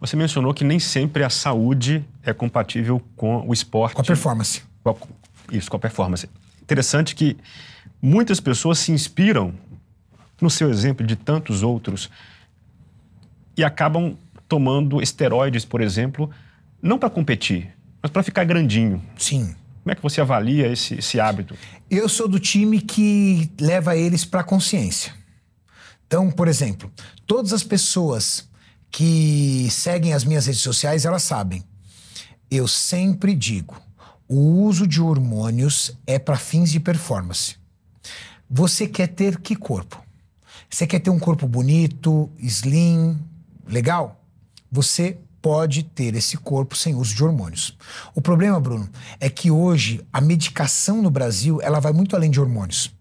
Você mencionou que nem sempre a saúde é compatível com o esporte. Com a performance. Isso, com a performance. Interessante que muitas pessoas se inspiram no seu exemplo de tantos outros e acabam tomando esteroides, por exemplo, não para competir, mas para ficar grandinho. Sim. Como é que você avalia esse, esse hábito? Eu sou do time que leva eles para a consciência. Então, por exemplo, todas as pessoas que seguem as minhas redes sociais, elas sabem. Eu sempre digo, o uso de hormônios é para fins de performance. Você quer ter que corpo? Você quer ter um corpo bonito, slim, legal? Você pode ter esse corpo sem uso de hormônios. O problema, Bruno, é que hoje a medicação no Brasil ela vai muito além de hormônios.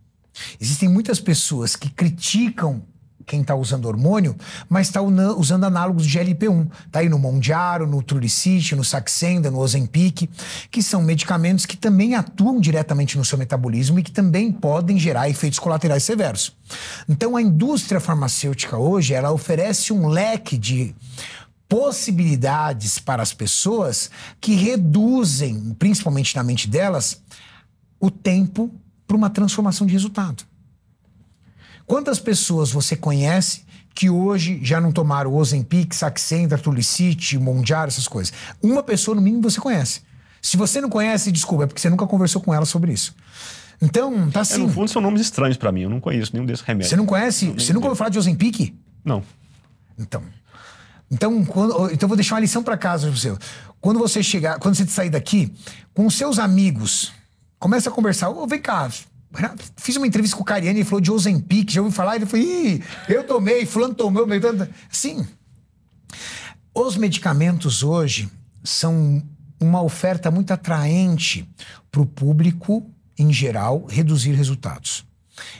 Existem muitas pessoas que criticam quem está usando hormônio, mas está usando análogos de GLP-1. Está aí no Mondiaro, no Trulicite, no Saxenda, no Ozempic, que são medicamentos que também atuam diretamente no seu metabolismo e que também podem gerar efeitos colaterais severos. Então, a indústria farmacêutica hoje, ela oferece um leque de possibilidades para as pessoas que reduzem, principalmente na mente delas, o tempo para uma transformação de resultado. Quantas pessoas você conhece que hoje já não tomaram Ozempic, Saxenda, Tulicite, Mondiar, essas coisas? Uma pessoa, no mínimo, você conhece. Se você não conhece, desculpa, é porque você nunca conversou com ela sobre isso. Então, tá assim. É, no assim. fundo, são nomes estranhos para mim. Eu não conheço nenhum desses remédios. Você não conhece? Não, você nunca ouviu falar de Ozempic? Não. Então. Então, quando, então vou deixar uma lição para casa para você. Quando você chegar, quando você sair daqui, com seus amigos, começa a conversar. Ô, oh, vem cá, Fiz uma entrevista com o Cariani, ele falou de Ozempic, já ouviu falar? Ele falou, Ih, eu tomei, fulano tomou. Sim. Os medicamentos hoje são uma oferta muito atraente para o público em geral reduzir resultados.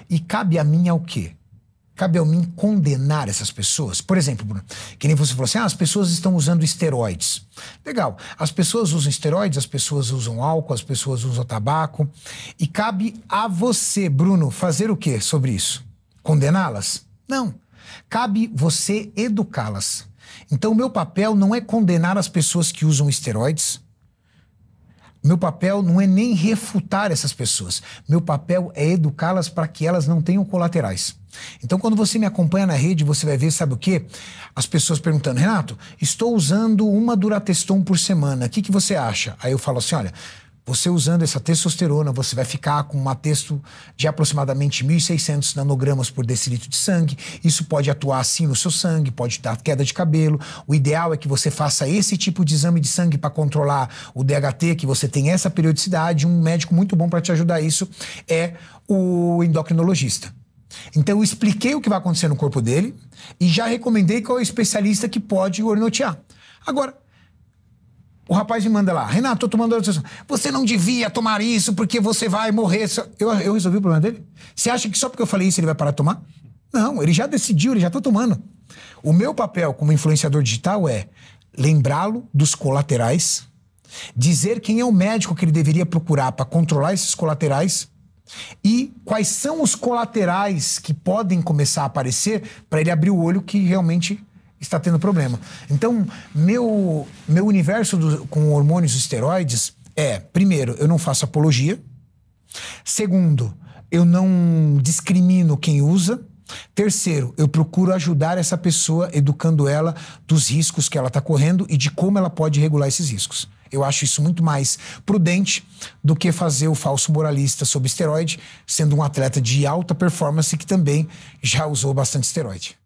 E cabe a mim ao quê? cabe a mim condenar essas pessoas? Por exemplo, Bruno, que nem você falou assim, ah, as pessoas estão usando esteroides. Legal, as pessoas usam esteroides, as pessoas usam álcool, as pessoas usam tabaco. E cabe a você, Bruno, fazer o que sobre isso? Condená-las? Não. Cabe você educá-las. Então, o meu papel não é condenar as pessoas que usam esteroides, meu papel não é nem refutar essas pessoas. Meu papel é educá-las para que elas não tenham colaterais. Então, quando você me acompanha na rede, você vai ver, sabe o quê? As pessoas perguntando, Renato, estou usando uma Durateston por semana, o que, que você acha? Aí eu falo assim, olha, você usando essa testosterona, você vai ficar com uma testo de aproximadamente 1.600 nanogramas por decilitro de sangue. Isso pode atuar assim no seu sangue, pode dar queda de cabelo. O ideal é que você faça esse tipo de exame de sangue para controlar o DHT, que você tem essa periodicidade. Um médico muito bom para te ajudar isso é o endocrinologista. Então eu expliquei o que vai acontecer no corpo dele e já recomendei qual é o especialista que pode ornotear. Agora, o rapaz me manda lá, Renato, eu tô mandando. Você não devia tomar isso porque você vai morrer. Eu, eu resolvi o problema dele. Você acha que só porque eu falei isso ele vai parar de tomar? Não, ele já decidiu, ele já tá tomando. O meu papel como influenciador digital é lembrá-lo dos colaterais, dizer quem é o médico que ele deveria procurar para controlar esses colaterais e quais são os colaterais que podem começar a aparecer para ele abrir o olho que realmente está tendo problema. Então, meu, meu universo do, com hormônios e esteroides é, primeiro, eu não faço apologia. Segundo, eu não discrimino quem usa. Terceiro, eu procuro ajudar essa pessoa educando ela dos riscos que ela está correndo e de como ela pode regular esses riscos. Eu acho isso muito mais prudente do que fazer o falso moralista sobre esteroide, sendo um atleta de alta performance que também já usou bastante esteroide.